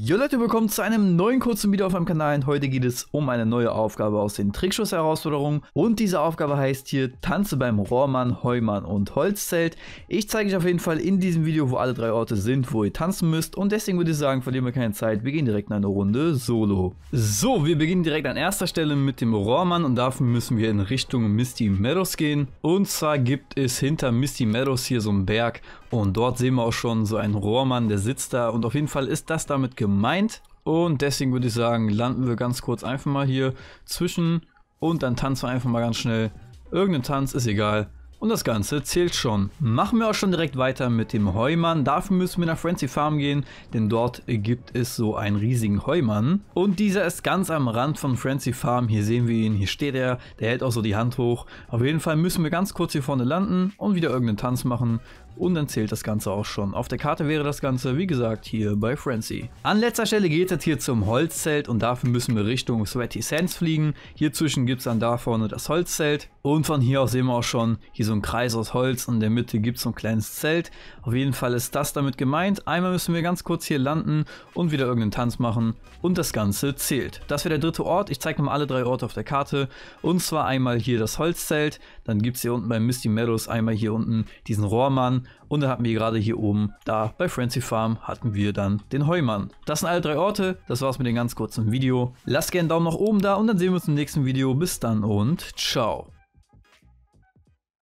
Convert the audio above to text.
Jo Leute, willkommen zu einem neuen kurzen Video auf meinem Kanal. Und heute geht es um eine neue Aufgabe aus den Trickschuss-Herausforderungen. Und diese Aufgabe heißt hier Tanze beim Rohrmann, Heumann und Holzzelt. Ich zeige euch auf jeden Fall in diesem Video, wo alle drei Orte sind, wo ihr tanzen müsst. Und deswegen würde ich sagen, verlieren wir keine Zeit. Wir gehen direkt in eine Runde Solo. So, wir beginnen direkt an erster Stelle mit dem Rohrmann. Und dafür müssen wir in Richtung Misty Meadows gehen. Und zwar gibt es hinter Misty Meadows hier so einen Berg. Und dort sehen wir auch schon so einen Rohrmann, der sitzt da. Und auf jeden Fall ist das damit gemeint. Und deswegen würde ich sagen, landen wir ganz kurz einfach mal hier zwischen und dann tanzen wir einfach mal ganz schnell. Irgendein Tanz, ist egal. Und das Ganze zählt schon. Machen wir auch schon direkt weiter mit dem Heumann. Dafür müssen wir nach Frenzy Farm gehen, denn dort gibt es so einen riesigen Heumann. Und dieser ist ganz am Rand von Frenzy Farm. Hier sehen wir ihn, hier steht er. Der hält auch so die Hand hoch. Auf jeden Fall müssen wir ganz kurz hier vorne landen und wieder irgendeinen Tanz machen. Und dann zählt das Ganze auch schon. Auf der Karte wäre das Ganze, wie gesagt, hier bei Frenzy. An letzter Stelle geht es hier zum Holzzelt und dafür müssen wir Richtung Sweaty Sands fliegen. Hier zwischen gibt es dann da vorne das Holzzelt. Und von hier aus sehen wir auch schon hier so einen Kreis aus Holz und in der Mitte gibt es so ein kleines Zelt. Auf jeden Fall ist das damit gemeint. Einmal müssen wir ganz kurz hier landen und wieder irgendeinen Tanz machen und das Ganze zählt. Das wäre der dritte Ort. Ich zeige nochmal alle drei Orte auf der Karte. Und zwar einmal hier das Holzzelt, dann gibt es hier unten bei Misty Meadows einmal hier unten diesen Rohrmann und dann hatten wir gerade hier oben, da bei Frenzy Farm, hatten wir dann den Heumann. Das sind alle drei Orte. Das war's mit dem ganz kurzen Video. Lasst gerne einen Daumen nach oben da und dann sehen wir uns im nächsten Video. Bis dann und ciao.